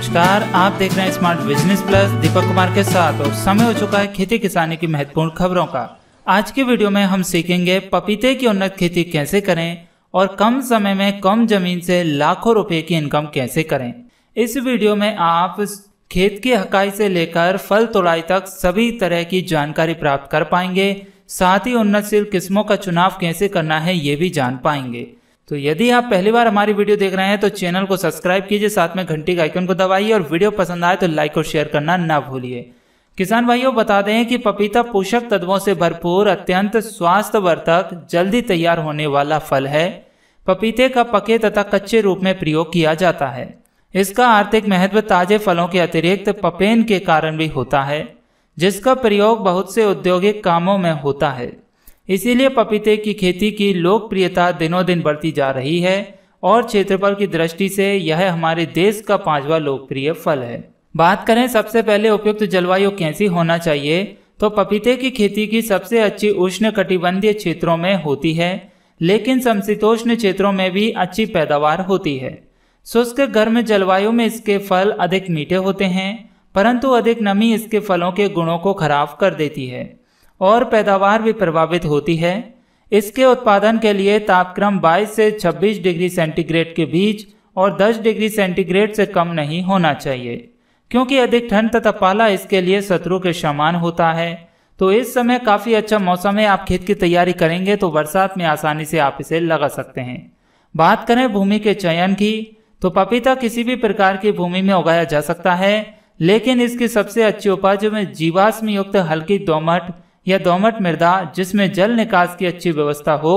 नमस्कार आप देख रहे हैं smart business plus Deepak Kumar के साथ और समय हो चुका है खेती किसानी की महत्वपूर्ण खबरों का आज के वीडियो में हम सीखेंगे पपीते की उन्नत खेती कैसे करें और कम समय में कम जमीन से लाखों रुपए की इनकम कैसे करें इस वीडियो में आप खेत की हकाई से लेकर फल तोड़ाई तक सभी तरह की जानकारी प्राप्त कर पाएंगे साथ ही उन्नतशील किस्मों का चुनाव कैसे करना है ये भी जान पाएंगे तो यदि आप पहली बार हमारी वीडियो देख रहे हैं तो चैनल को सब्सक्राइब कीजिए साथ में घंटी के आइकन को दबाइए और वीडियो पसंद आए तो लाइक और शेयर करना ना भूलिए किसान भाइयों बता दें कि पपीता पोषक तत्वों से भरपूर अत्यंत स्वास्थ्यवर्धक जल्दी तैयार होने वाला फल है पपीते का पके तथा कच्चे रूप में प्रयोग किया जाता है इसका आर्थिक महत्व ताजे फलों के अतिरिक्त पपेन के कारण भी होता है जिसका प्रयोग बहुत से औद्योगिक कामों में होता है इसीलिए पपीते की खेती की लोकप्रियता दिनों दिन बढ़ती जा रही है और क्षेत्रफल की दृष्टि से यह हमारे देश का पांचवा लोकप्रिय फल है बात करें सबसे पहले उपयुक्त जलवायु कैसी होना चाहिए तो पपीते की खेती की सबसे अच्छी उष्ण कटिबंधीय क्षेत्रों में होती है लेकिन समशीतोष्ण क्षेत्रों में भी अच्छी पैदावार होती है शुष्क गर्म जलवायु में इसके फल अधिक मीठे होते हैं परंतु अधिक नमी इसके फलों के गुणों को खराब कर देती है और पैदावार भी प्रभावित होती है इसके उत्पादन के लिए तापक्रम 22 से 26 डिग्री सेंटीग्रेड के बीच और 10 डिग्री सेंटीग्रेड से कम नहीं होना चाहिए क्योंकि अधिक ठंड तथा पाला इसके लिए शत्रु के समान होता है तो इस समय काफ़ी अच्छा मौसम है आप खेत की तैयारी करेंगे तो बरसात में आसानी से आप इसे लगा सकते हैं बात करें भूमि के चयन की तो पपीता किसी भी प्रकार की भूमि में उगाया जा सकता है लेकिन इसकी सबसे अच्छी उपज में जीवाश्म युक्त हल्की दोमट यह दोमट मृदा जिसमें जल निकास की अच्छी व्यवस्था हो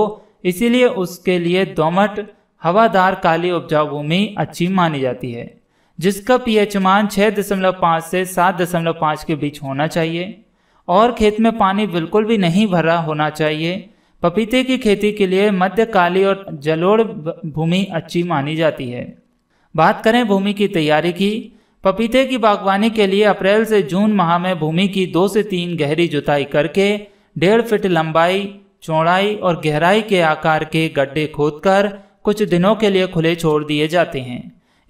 इसीलिए उसके लिए दोमट हवादार काली उपजाऊ भूमि अच्छी मानी जाती है जिसका पीएच मान 6.5 से 7.5 के बीच होना चाहिए और खेत में पानी बिल्कुल भी नहीं भरा होना चाहिए पपीते की खेती के लिए मध्य काली और जलोड़ भूमि अच्छी मानी जाती है बात करें भूमि की तैयारी की पपीते की बागवानी के लिए अप्रैल से जून माह में भूमि की दो से तीन गहरी जुताई करके डेढ़ फीट लंबाई चौड़ाई और गहराई के आकार के गड्ढे खोदकर कुछ दिनों के लिए खुले छोड़ दिए जाते हैं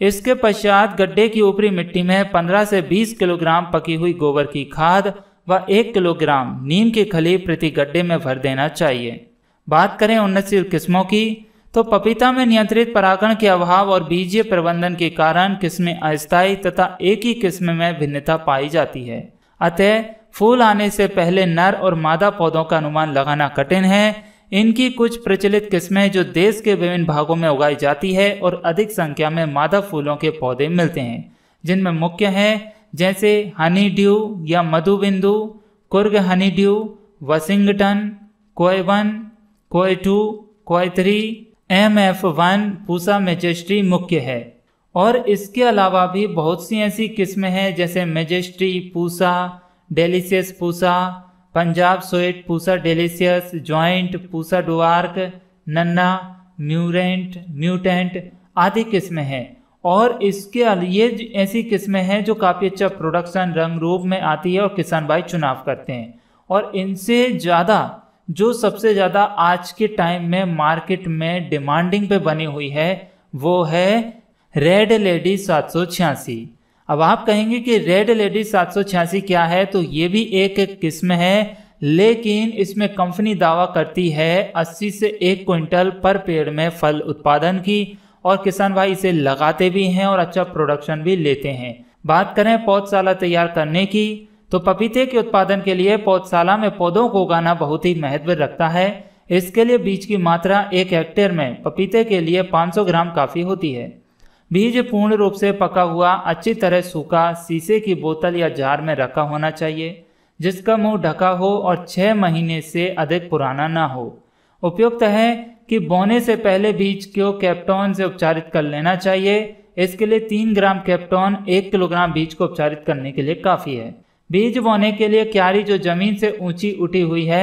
इसके पश्चात गड्ढे की ऊपरी मिट्टी में 15 से 20 किलोग्राम पकी हुई गोबर की खाद व 1 किलोग्राम नीम की खली प्रति गड्ढे में भर देना चाहिए बात करें उन्नतशील किस्मों की तो पपीता में नियंत्रित परागण के अभाव और बीजीय प्रबंधन के कारण किस्में अस्थायी तथा एक ही किस्म में भिन्नता पाई जाती है अतः फूल आने से पहले नर और मादा पौधों का अनुमान लगाना कठिन है इनकी कुछ प्रचलित किस्में जो देश के विभिन्न भागों में उगाई जाती है और अधिक संख्या में मादा फूलों के पौधे मिलते हैं जिनमें मुख्य हैं जैसे हनी ड्यू या मधुबिंदु Coorg honey dew Washington CO one CO two CO three M F one Pusa majesty मुख्य है और इसके अलावा भी बहुत सी ऐसी किस्में हैं जैसे majesty Pusa delicious Pusa Punjab sweet Pusa delicious giant Pusa dwarf Nanha म्यूरेंट म्यूटेंट आदि किस्में हैं और इसके ये ऐसी किस्में हैं जो काफ़ी अच्छा प्रोडक्शन रंग रूप में आती है और किसान भाई चुनाव करते हैं और इनसे ज़्यादा जो सबसे ज़्यादा आज के टाइम में मार्केट में डिमांडिंग पे बनी हुई है वो है रेड लेडी सात सौ छियासी अब आप कहेंगे कि रेड लेडी सात सौ छियासी क्या है तो ये भी एक किस्म है लेकिन इसमें कंपनी दावा करती है 80 से एक क्विंटल पर पेड़ में फल उत्पादन की और किसान भाई इसे लगाते भी हैं और अच्छा प्रोडक्शन भी लेते हैं बात करें पौधशाला तैयार करने की तो पपीते के उत्पादन के लिए पौधशाला में पौधों को उगाना बहुत ही महत्व रखता है इसके लिए बीज की मात्रा एक हेक्टेयर में पपीते के लिए 500 ग्राम काफ़ी होती है बीज पूर्ण रूप से पका हुआ अच्छी तरह सूखा शीशे की बोतल या जार में रखा होना चाहिए जिसका मुंह ढका हो और छः महीने से अधिक पुराना ना हो उपयुक्त है कि बोने से पहले बीज को कैप्टॉन से उपचारित कर लेना चाहिए इसके लिए तीन ग्राम कैप्टॉन एक किलोग्राम बीज को उपचारित करने के लिए काफ़ी है बीज बोने के लिए क्यारी जो जमीन से ऊंची उठी हुई है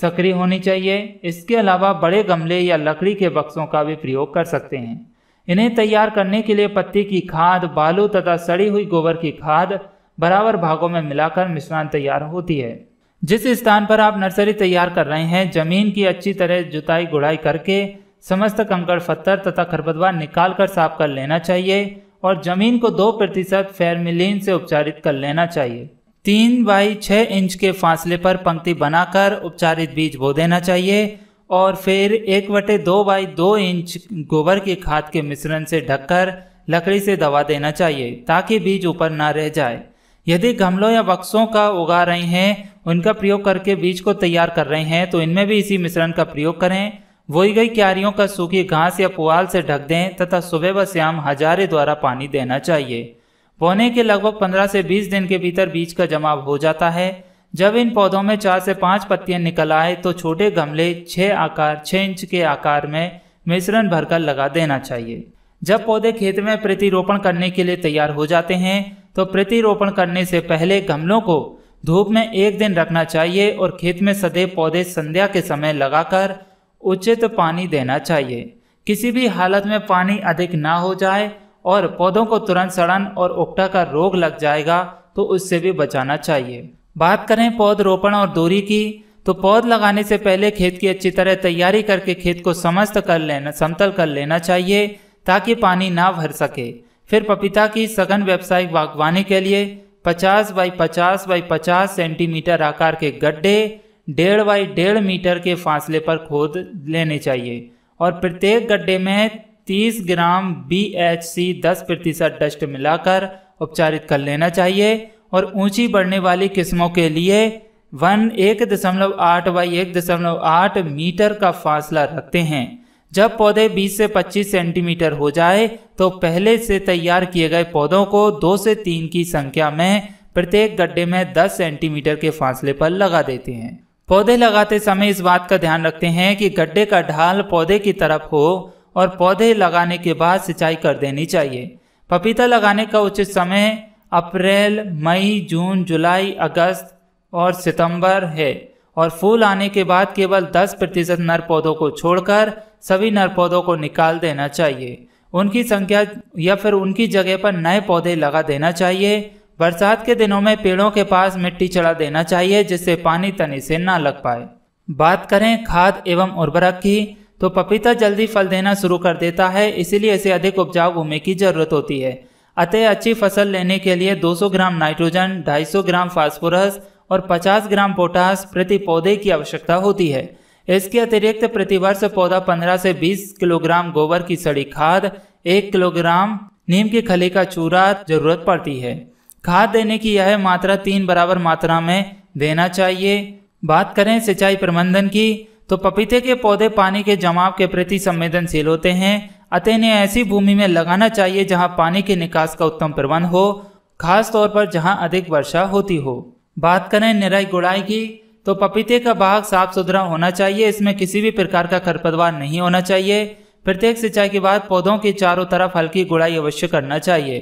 सक्रिय होनी चाहिए इसके अलावा बड़े गमले या लकड़ी के बक्सों का भी प्रयोग कर सकते हैं इन्हें तैयार करने के लिए पत्ती की खाद बालू तथा सड़ी हुई गोबर की खाद बराबर भागों में मिलाकर मिश्रण तैयार होती है जिस स्थान पर आप नर्सरी तैयार कर रहे हैं जमीन की अच्छी तरह जुताई गुड़ाई करके समस्त कंकड़ पत्थर तथा खरपतवार निकाल कर साफ कर लेना चाहिए और जमीन को दो प्रतिशत फेरमिलीन से उपचारित कर लेना चाहिए तीन बाई छः इंच के फासले पर पंक्ति बनाकर उपचारित बीज बो देना चाहिए और फिर एक बटे दो बाई दो इंच गोबर की खाद के मिश्रण से ढककर लकड़ी से दवा देना चाहिए ताकि बीज ऊपर ना रह जाए यदि गमलों या बक्सों का उगा रहे हैं उनका प्रयोग करके बीज को तैयार कर रहे हैं तो इनमें भी इसी मिश्रण का प्रयोग करें बोई गई क्यारियों का सूखी घास या पुआल से ढक दें तथा सुबह व शाम हजारे द्वारा पानी देना चाहिए बोने के लगभग 15 से 20 दिन के भीतर बीज का जमाव हो जाता है जब इन पौधों में चार से पांच पत्तियां निकल आए तो छोटे गमले छः आकार छः इंच के आकार में मिश्रण भरकर लगा देना चाहिए जब पौधे खेत में प्रतिरोपण करने के लिए तैयार हो जाते हैं तो प्रतिरोपण करने से पहले गमलों को धूप में एक दिन रखना चाहिए और खेत में सदैव पौधे संध्या के समय लगाकर उचित पानी देना चाहिए किसी भी हालत में पानी अधिक ना हो जाए और पौधों को तुरंत सड़न और उकटा का रोग लग जाएगा तो उससे भी बचाना चाहिए बात करें पौधरोपण और दूरी की तो पौध लगाने से पहले खेत की अच्छी तरह तैयारी करके खेत को समस्त कर लेना समतल कर लेना चाहिए ताकि पानी ना भर सके फिर पपीता की सघन व्यावसायिक बागवानी के लिए 50 बाई 50 बाई 50 सेंटीमीटर आकार के गड्ढे डेढ़ बाई डेढ़ मीटर के फासले पर खोद लेने चाहिए और प्रत्येक गड्ढे में 30 ग्राम बी एच सी दस प्रतिशत डस्ट मिलाकर उपचारित कर लेना चाहिए और ऊंची बढ़ने वाली किस्मों के लिए वन एक दशमलव आठ बाई एक दशमलव आठ मीटर का फासला रखते हैं जब पौधे 20 से 25 सेंटीमीटर हो जाए तो पहले से तैयार किए गए पौधों को दो से तीन की संख्या में प्रत्येक गड्ढे में 10 सेंटीमीटर के फासले पर लगा देते हैं पौधे लगाते समय इस बात का ध्यान रखते हैं कि गड्ढे का ढाल पौधे की तरफ हो और पौधे लगाने के बाद सिंचाई कर देनी चाहिए पपीता लगाने का उचित समय अप्रैल मई जून जुलाई अगस्त और सितंबर है और फूल आने के बाद केवल 10 प्रतिशत नर पौधों को छोड़कर सभी नर पौधों को निकाल देना चाहिए उनकी संख्या या फिर उनकी जगह पर नए पौधे लगा देना चाहिए बरसात के दिनों में पेड़ों के पास मिट्टी चढ़ा देना चाहिए जिससे पानी तने से ना लग पाए बात करें खाद एवं उर्वरक की तो पपीता जल्दी फल देना शुरू कर देता है इसीलिए इसे अधिक उपजाऊ भूमि की जरूरत होती है अतः अच्छी फसल लेने के लिए 200 ग्राम नाइट्रोजन 250 ग्राम फास्फोरस और 50 ग्राम पोटास प्रति पौधे की आवश्यकता होती है इसके अतिरिक्त प्रतिवर्ष पौधा 15 से 20 किलोग्राम गोबर की सड़ी खाद 1 किलोग्राम नीम की खली का चूरा जरूरत पड़ती है खाद देने की यह मात्रा तीन बराबर मात्रा में देना चाहिए बात करें सिंचाई प्रबंधन की तो पपीते के पौधे पानी के जमाव के प्रति संवेदनशील होते हैं अतः इन्हें ऐसी भूमि में लगाना चाहिए जहां पानी के निकास का उत्तम प्रबंध हो खास तौर पर जहां अधिक वर्षा होती हो बात करें निराई गुड़ाई की तो पपीते का बाग साफ सुथरा होना चाहिए इसमें किसी भी प्रकार का खरपतवार नहीं होना चाहिए प्रत्येक सिंचाई के बाद पौधों के चारों तरफ हल्की गुड़ाई अवश्य करना चाहिए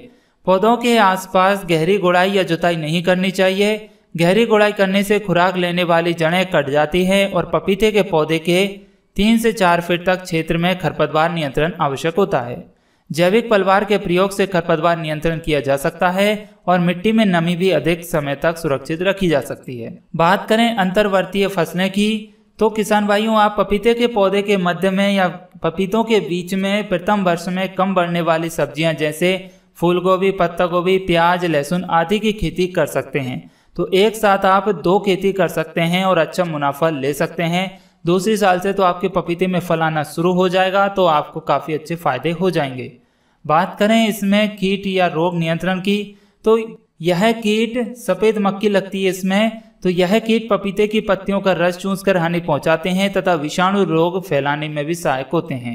पौधों के आसपास गहरी गुड़ाई या जुताई नहीं करनी चाहिए गहरी गुड़ाई करने से खुराक लेने वाली जड़ें कट जाती है और पपीते के पौधे के तीन से चार फीट तक क्षेत्र में खरपतवार नियंत्रण आवश्यक होता है जैविक पलवार के प्रयोग से खरपतवार नियंत्रण किया जा सकता है और मिट्टी में नमी भी अधिक समय तक सुरक्षित रखी जा सकती है बात करें अंतर्वर्तीय फसलें की तो किसान भाइयों आप पपीते के पौधे के मध्य में या पपीतों के बीच में प्रथम वर्ष में कम बढ़ने वाली सब्जियां जैसे फूलगोभी पत्ता गोभी प्याज लहसुन आदि की खेती कर सकते हैं तो एक साथ आप दो खेती कर सकते हैं और अच्छा मुनाफा ले सकते हैं दूसरी साल से तो आपके पपीते में फल आना शुरू हो जाएगा तो आपको काफ़ी अच्छे फायदे हो जाएंगे बात करें इसमें कीट या रोग नियंत्रण की तो यह कीट सफ़ेद मक्खी लगती है इसमें तो यह कीट पपीते की पत्तियों का रस चूस कर हानि पहुंचाते हैं तथा विषाणु रोग फैलाने में भी सहायक होते हैं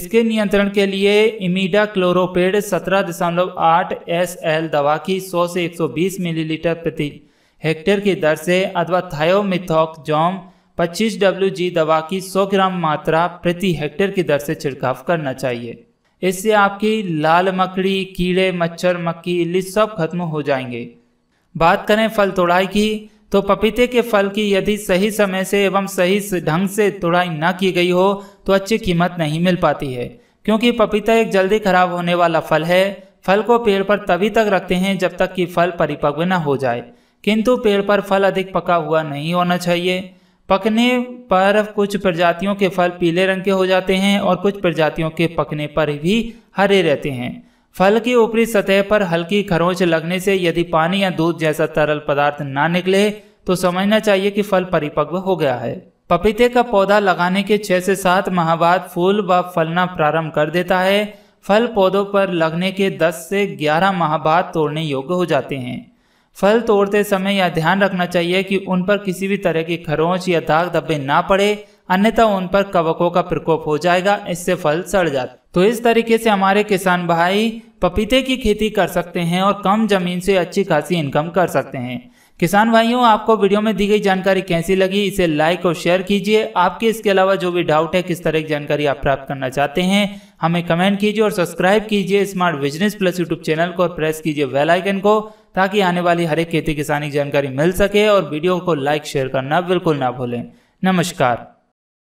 इसके नियंत्रण के लिए इमीडा क्लोरोपेड सत्रह दशमलव आठ एस एल दवा की 100 से 120 मिलीलीटर प्रति हेक्टेयर की दर से अथवा जॉम 25 डब्ल्यू दवा की 100 ग्राम मात्रा प्रति हेक्टेयर की दर से छिड़काव करना चाहिए इससे आपकी लाल मकड़ी कीड़े मच्छर मक्की इल्ली सब खत्म हो जाएंगे बात करें फल तोड़ाई की तो पपीते के फल की यदि सही समय से एवं सही ढंग से तोड़ाई न की गई हो तो अच्छी कीमत नहीं मिल पाती है क्योंकि पपीता एक जल्दी खराब होने वाला फल है फल को पेड़ पर तभी तक रखते हैं जब तक कि फल परिपक्व न हो जाए किंतु पेड़ पर फल अधिक पका हुआ नहीं होना चाहिए पकने पर कुछ प्रजातियों के फल पीले रंग के हो जाते हैं और कुछ प्रजातियों के पकने पर भी हरे रहते हैं फल की ऊपरी सतह पर हल्की खरोंच लगने से यदि पानी या दूध जैसा तरल पदार्थ ना निकले तो समझना चाहिए कि फल परिपक्व हो गया है पपीते का पौधा लगाने के छः से सात माह बाद फूल व फलना प्रारंभ कर देता है फल पौधों पर लगने के 10 से 11 माह बाद तोड़ने योग्य हो जाते हैं फल तोड़ते समय यह ध्यान रखना चाहिए कि उन पर किसी भी तरह की खरोंच या दाग धब्बे ना पड़े अन्यथा उन पर कवकों का प्रकोप हो जाएगा इससे फल सड़ जाते तो इस तरीके से हमारे किसान भाई पपीते की खेती कर सकते हैं और कम जमीन से अच्छी खासी इनकम कर सकते हैं किसान भाइयों आपको वीडियो में दी गई जानकारी कैसी लगी इसे लाइक और शेयर कीजिए आपके इसके अलावा जो भी डाउट है किस तरह की जानकारी आप प्राप्त करना चाहते हैं हमें कमेंट कीजिए और सब्सक्राइब कीजिए smart business plus YouTube channel को और प्रेस कीजिए वेलाइकन आइकन को ताकि आने वाली हर एक खेती किसानी की जानकारी मिल सके और वीडियो को लाइक शेयर करना बिल्कुल ना भूलें नमस्कार